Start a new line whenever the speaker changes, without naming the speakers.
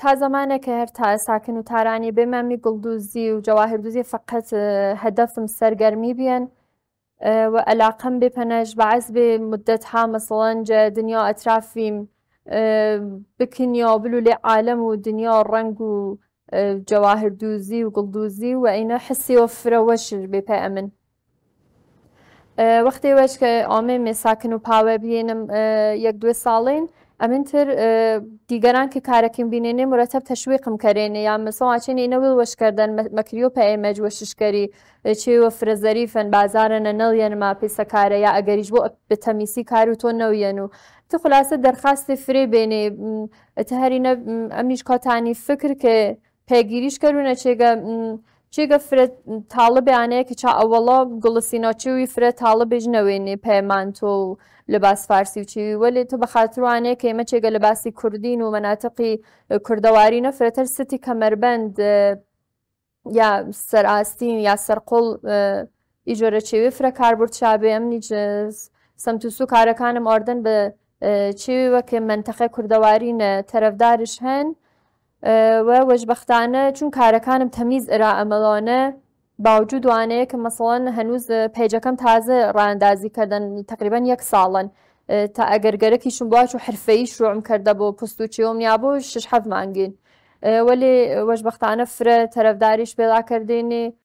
تا زمانه که هر تا ساکن و تارانی به بێمەمی گلدوزی و جواهر دوزی فقط هەدەفم اه، سەرگەرمی بێن اه، و علاقم به پنج بعض به مدت ها مەسڵەنجە دنیا ئەترافیم اه، بکنیا بلو لێ عالم و دنیا رنگ و جواهر دوزی و گلدوزی و اینا حسی و فرەوەشر بێپە ئەمن وقتی وش که ئامێ می ساکن و پاوه بێنم یک دو سالین ئەمن تر دیگەران کە کارەکەم بینێنێ مرەتەب تەشویقم کەرێنێ یان مسەواچێنێ نەویل وەشکردن مەکریۆ پەئێمەج وەششکەری چێوە فرەزەری فەن بازارە نەڵێنما پێسەکارە یا ئەگەریش بۆ بتەمیسی کار و تۆ نەویەن و تو خلاصە دەرخاستی فرێ بێنێ هەرینە ئەمیش کۆتانی فکر کە پێگیریش کەروونە چێگە چێگە فرێت تاڵە بەیانەیە کە چا ئەوەڵە گوڵسینۆچیوی فرە تاڵە بێژنەوێنێ پەیمانتۆ و لە باس فارسی و چیوی وەێ تۆ بە خاتوانەیە کە ئێمە چێگە لە باسی کوردین و مەناتەقی کوردەوارینە فرەتەر ستی کەمەربند یا سەرئاستین یا سەرقۆڵ ئیجۆرە چێوی فرە کاربرد چابێ ئەم نیج سەمتوسو کارەکانم ئۆردن بە چێوی وەکە منتەخی کوردەوارینە تەرەفدارش هەن. وەژبختانە چون کارەکانم تەمیز ئرا ئەمەڵانە باوجود دوانەیە کە مەسەڵەن هەنوز پێجەکەم تازە ڕاندازی کردن تقریبان یەک ساڵن تا ئەگەرگەرەکی شمبواچ و حرفەی شوم کردە بۆ پست و چێوم یا بۆ شش حەف مانگین وەێ وەژبختانە فرە تەرەفداریش پێدا کردێنێ